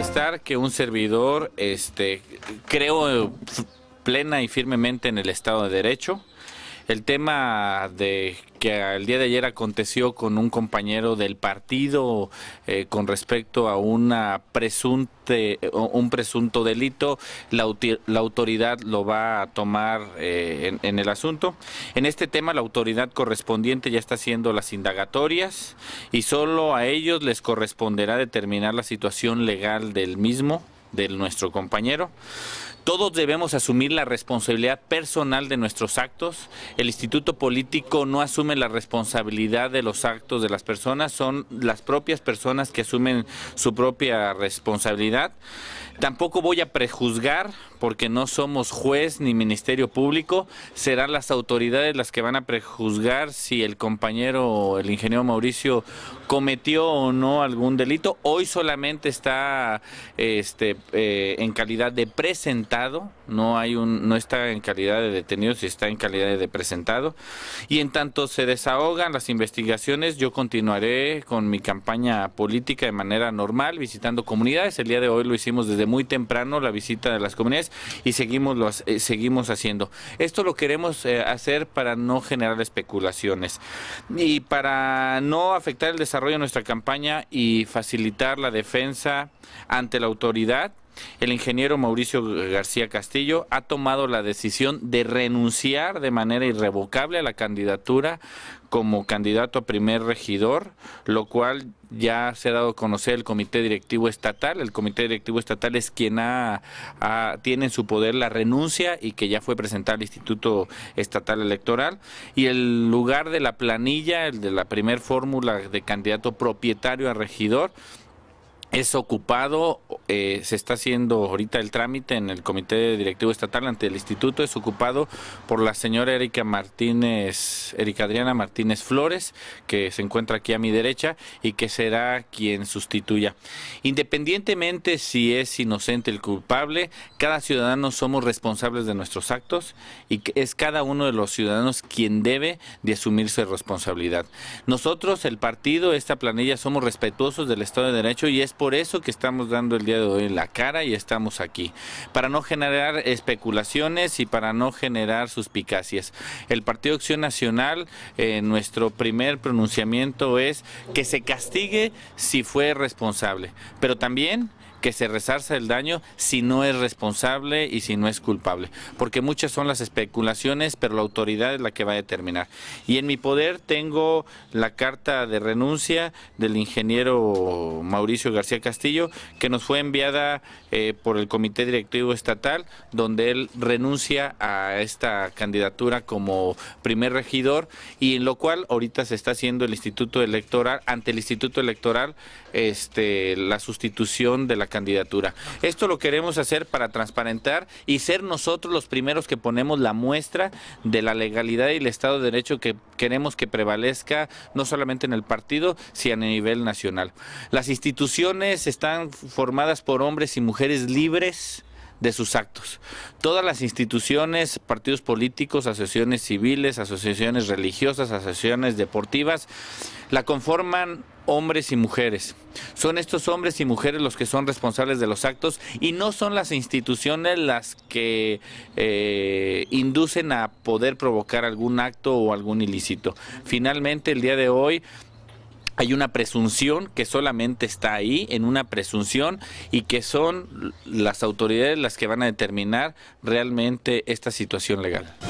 estar que un servidor este, creo eh, plena y firmemente en el Estado de Derecho el tema de que el día de ayer aconteció con un compañero del partido eh, con respecto a una un presunto delito, la, autoridad lo va a tomar eh, en, en, el asunto. En este tema la autoridad correspondiente ya está haciendo las indagatorias y solo a ellos les corresponderá determinar la situación legal del mismo de nuestro compañero. Todos debemos asumir la responsabilidad personal de nuestros actos. El instituto político no asume la responsabilidad de los actos de las personas, son las propias personas que asumen su propia responsabilidad. Tampoco voy a prejuzgar porque no somos juez ni ministerio público, serán las autoridades las que van a prejuzgar si el compañero, el ingeniero Mauricio, cometió o no algún delito. Hoy solamente está este, eh, en calidad de presentado, no, hay un, no está en calidad de detenido, si está en calidad de presentado. Y en tanto se desahogan las investigaciones, yo continuaré con mi campaña política de manera normal, visitando comunidades. El día de hoy lo hicimos desde muy temprano, la visita de las comunidades y seguimos, eh, seguimos haciendo. Esto lo queremos eh, hacer para no generar especulaciones y para no afectar el desarrollo de nuestra campaña y facilitar la defensa ante la autoridad el ingeniero Mauricio García Castillo ha tomado la decisión de renunciar de manera irrevocable a la candidatura como candidato a primer regidor, lo cual ya se ha dado a conocer el Comité Directivo Estatal. El Comité Directivo Estatal es quien tiene en su poder la renuncia y que ya fue presentada al Instituto Estatal Electoral. Y el lugar de la planilla, el de la primer fórmula de candidato propietario a regidor, es ocupado, eh, se está haciendo ahorita el trámite en el Comité Directivo Estatal ante el Instituto, es ocupado por la señora Erika Martínez, Erika Adriana Martínez Flores, que se encuentra aquí a mi derecha y que será quien sustituya. Independientemente si es inocente el culpable, cada ciudadano somos responsables de nuestros actos y es cada uno de los ciudadanos quien debe de asumir su responsabilidad. Nosotros, el partido, esta planilla, somos respetuosos del Estado de Derecho y es por eso que estamos dando el día de hoy la cara y estamos aquí, para no generar especulaciones y para no generar suspicacias. El Partido Acción Nacional, eh, nuestro primer pronunciamiento es que se castigue si fue responsable, pero también que se resarza el daño si no es responsable y si no es culpable, porque muchas son las especulaciones, pero la autoridad es la que va a determinar. Y en mi poder tengo la carta de renuncia del ingeniero Mauricio García. Castillo, que nos fue enviada eh, por el Comité Directivo Estatal, donde él renuncia a esta candidatura como primer regidor y en lo cual ahorita se está haciendo el Instituto Electoral, ante el Instituto Electoral, este, la sustitución de la candidatura. Esto lo queremos hacer para transparentar y ser nosotros los primeros que ponemos la muestra de la legalidad y el Estado de Derecho que queremos que prevalezca no solamente en el partido, sino a nivel nacional. Las instituciones están formadas por hombres y mujeres libres de sus actos. Todas las instituciones, partidos políticos, asociaciones civiles, asociaciones religiosas, asociaciones deportivas, la conforman hombres y mujeres. Son estos hombres y mujeres los que son responsables de los actos y no son las instituciones las que eh, inducen a poder provocar algún acto o algún ilícito. Finalmente, el día de hoy, hay una presunción que solamente está ahí, en una presunción, y que son las autoridades las que van a determinar realmente esta situación legal.